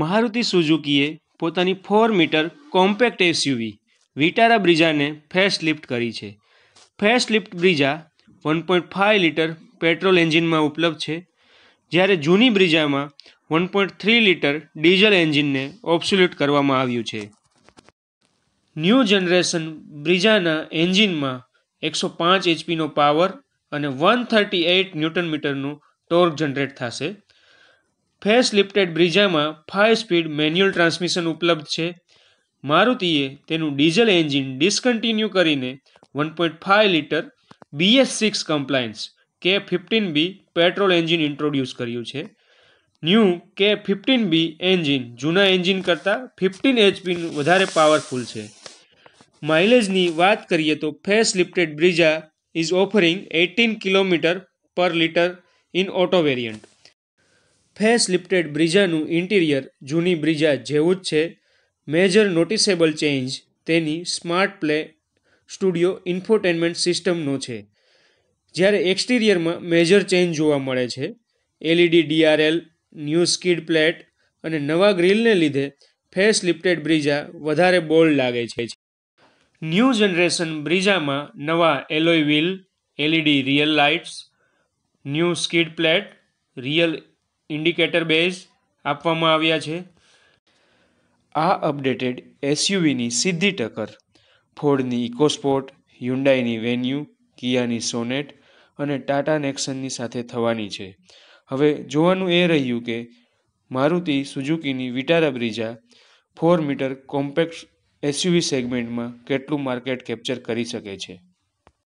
મારુતિ સુઝુકીએ પોતાની four metre compact SUV Vitara બ્રિજાને બ્રિઝાને લિફ્ટ કરી છે lift Brezza one point five litre petrol એન્જિનમાં ઉપલબ્ધ છે જ્યારે જૂની બ્રિજામાં one point three litre diesel એન્જિનને ઓબ્સોલ્યુટ કરવામાં આવ્યું છે ન્યૂ જનરેશન બ્રિજાના એન્જિનમાં એકસો પાંચ એચપીનો પાવર અને વન થર્ટી એઇટ ન્યૂટન મીટરનું ટોર્ક જનરેટ થશે ફેસ લિફ્ટેડ બ્રિજામાં ફાઇવ સ્પીડ મેન્યુઅલ ટ્રાન્સમિશન ઉપલબ્ધ છે મારુતિએ તેનું ડીઝલ એન્જિન ડિસકન્ટિન્યુ કરીને one point five litre BS six compliance K fifteen B petrol engine introduce કર્યું છે new K fifteen B engine જૂના એન્જિન કરતાં ફિફ્ટીન એચપીનું વધારે પાવરફુલ છે માઇલેજની વાત કરીએ તો face lifted Brezza is offering eighteen kilometre per litre in auto variant face lifted બ્રિજાનું ઇન્ટિરિયર જૂની બ્રિજા જેવું જ છે મેજર નોટિસેબલ ચેન્જ તેની સ્માર્ટ પ્લે સ્ટુડિયો ઇન્ફોટેનમેન્ટ સિસ્ટમનો છે જ્યારે એક્સટિરિયરમાં મેજર ચેન્જ જોવા મળે છે LED DRL new skid plate અને નવા ગ્રીલને લીધે ફેસ લિફ્ટેડ બ્રિજા વધારે બોલ્ડ લાગે છે ન્યૂ જનરેશન બ્રિજામાં નવા alloy wheel LED rear lights new skid plate rear indicator બેઝ આપવામાં આવ્યા છે આ અપડેટેડ એસયુવીની સીધી ટક્કર ફોર્ડની ઇકોસ્પોટ હ્યુન્ડાઈની વેન્યુ કિયાની સોનેટ અને ટાટા નેક્સનની સાથે થવાની છે હવે જોવાનું એ રહ્યું કે મારુતિ સુઝુકીની Vitara Brezza four metre compact SUV સેગમેન્ટમાં કેટલું માર્કેટ કેપ્ચર કરી શકે છે